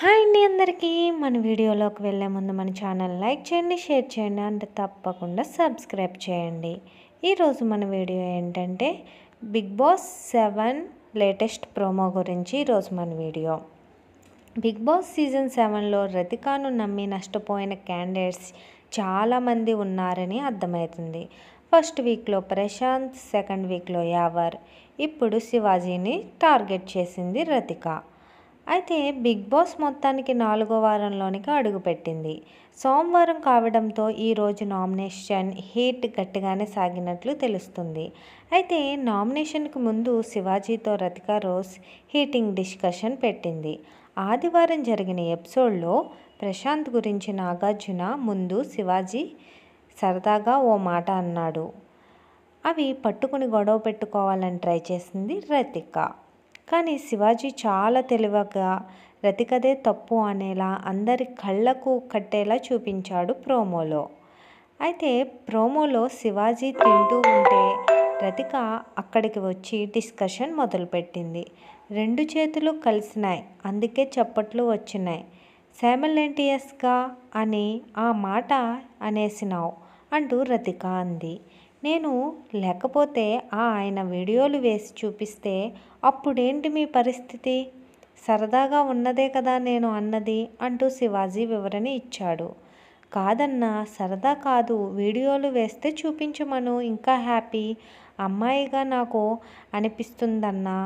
hi అండి అందరికీ మన వీడియోలోకి వెళ్ళే ముందు మన ఛానల్ లైక్ చేయండి షేర్ చేయండి అంటే తప్పకుండా సబ్స్క్రైబ్ చేయండి ఈరోజు మన వీడియో ఏంటంటే Bigg Boss seven latest promo గురించి ఈరోజు మన వీడియో బిగ్ బాస్ సీజన్ సెవెన్లో రతికాను నమ్మి నష్టపోయిన క్యాండిడేట్స్ చాలామంది ఉన్నారని అర్థమవుతుంది ఫస్ట్ వీక్లో ప్రశాంత్ సెకండ్ వీక్లో యావర్ ఇప్పుడు శివాజీని టార్గెట్ చేసింది రతిక అయితే బిగ్ బాస్ మొత్తానికి నాలుగో వారంలోనికి అడుగుపెట్టింది సోమవారం కావడంతో ఈరోజు నామినేషన్ హీట్ గట్టిగానే సాగినట్లు తెలుస్తుంది అయితే నామినేషన్కు ముందు శివాజీతో రతికా రోజ్ హీటింగ్ డిస్కషన్ పెట్టింది ఆదివారం జరిగిన ఎపిసోడ్లో ప్రశాంత్ గురించి నాగార్జున ముందు శివాజీ సరదాగా ఓ మాట అన్నాడు అవి పట్టుకుని గొడవ పెట్టుకోవాలని ట్రై చేసింది రతిక కానీ శివాజీ చాలా తెలివగా రతికదే తప్పు అనేలా అందరి కళ్ళకు కట్టేలా చూపించాడు ప్రోమోలో అయితే ప్రోమోలో శివాజీ తింటూ ఉంటే రతిక అక్కడికి వచ్చి డిస్కషన్ మొదలుపెట్టింది రెండు చేతులు కలిసినాయి అందుకే చప్పట్లు వచ్చినాయి సైమల్టేనియస్గా అని ఆ మాట అనేసినావు అంటూ రతిక అంది నేను లేకపోతే ఆ ఆయన వీడియోలు వేసి చూపిస్తే అప్పుడేంటి మీ పరిస్థితి సరదాగా ఉన్నదే కదా నేను అన్నది అంటూ శివాజీ వివరణ ఇచ్చాడు కాదన్నా సరదా కాదు వీడియోలు వేస్తే చూపించమను ఇంకా హ్యాపీ అమ్మాయిగా నాకు అనిపిస్తుందన్నా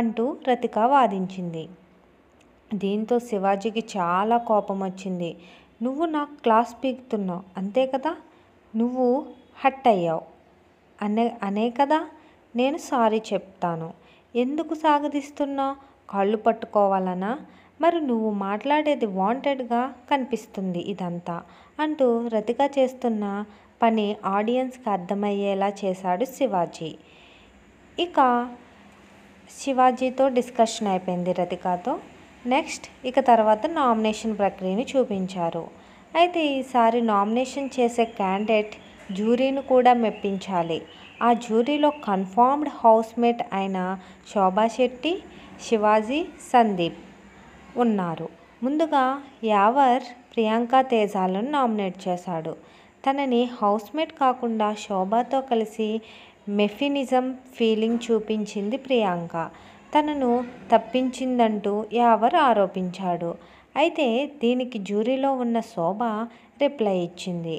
అంటూ రతిక వాదించింది దీంతో శివాజీకి చాలా కోపం వచ్చింది నువ్వు నాకు క్లాస్ పీకుతున్నావు అంతే కదా నువ్వు హట్ అయ్యావు అనే అనే కదా నేను సారీ చెప్తాను ఎందుకు సాగదీస్తున్నా కాళ్ళు పట్టుకోవాలనా మరి నువ్వు మాట్లాడేది వాంటెడ్గా కనిపిస్తుంది ఇదంతా అంటూ రతిగా చేస్తున్న పని ఆడియన్స్కి అర్థమయ్యేలా చేశాడు శివాజీ ఇక శివాజీతో డిస్కషన్ అయిపోయింది రతికాతో నెక్స్ట్ ఇక తర్వాత నామినేషన్ ప్రక్రియను చూపించారు అయితే ఈసారి నామినేషన్ చేసే క్యాండిడేట్ జ్యూరీని కూడా మెప్పించాలి ఆ జ్యూరీలో కన్ఫర్మ్డ్ హౌస్మేట్ అయిన శోభా శెట్టి శివాజీ సందీప్ ఉన్నారు ముందుగా యావర్ ప్రియాంక తేజాలను నామినేట్ చేశాడు తనని హౌస్మేట్ కాకుండా శోభాతో కలిసి మెఫినిజం ఫీలింగ్ చూపించింది ప్రియాంక తనను తప్పించిందంటూ యావర్ ఆరోపించాడు అయితే దీనికి జ్యూరీలో ఉన్న శోభ రిప్లై ఇచ్చింది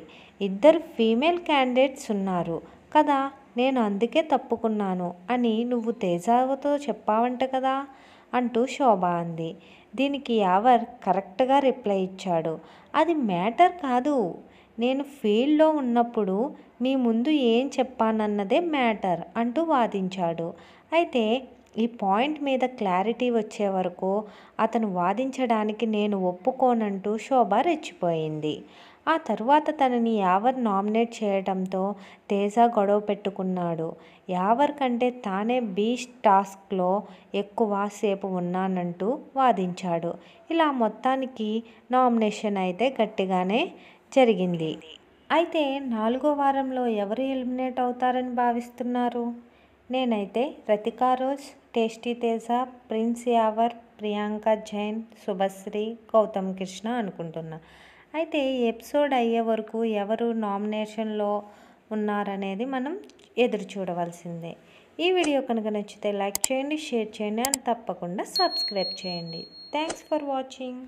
ఇద్దరు ఫీమేల్ క్యాండిడేట్స్ ఉన్నారు కదా నేను అందుకే తప్పుకున్నాను అని నువ్వు తేజావతో చెప్పావంట కదా అంటూ శోభ అంది దీనికి యావర్ కరెక్ట్గా రిప్లై ఇచ్చాడు అది మ్యాటర్ కాదు నేను ఫీల్డ్లో ఉన్నప్పుడు మీ ముందు ఏం చెప్పానన్నదే మ్యాటర్ అంటూ వాదించాడు అయితే ఈ పాయింట్ మీద క్లారిటీ వచ్చే వరకు అతను వాదించడానికి నేను ఒప్పుకోనంటూ శోభ రెచ్చిపోయింది ఆ తరువాత తనని యావర్ నామినేట్ చేయడంతో తేజ గొడవ పెట్టుకున్నాడు యావర్ కంటే తానే బీచ్ టాస్క్లో ఎక్కువ సేపు ఉన్నానంటూ వాదించాడు ఇలా మొత్తానికి నామినేషన్ అయితే గట్టిగానే జరిగింది అయితే నాలుగో వారంలో ఎవరు ఎలిమినేట్ అవుతారని భావిస్తున్నారు నేనైతే Rathika Rose Tasty Teja Prince Yawar Priyanka Jain Shubhashree Gautham Krishna అనుకుంటున్నా అయితే ఎపిసోడ్ అయ్యే వరకు ఎవరు నామినేషన్లో ఉన్నారనేది మనం ఎదురు చూడవలసిందే ఈ వీడియో కనుక నచ్చితే లైక్ చేయండి షేర్ చేయండి అండ్ తప్పకుండా సబ్స్క్రైబ్ చేయండి థ్యాంక్స్ ఫర్ వాచింగ్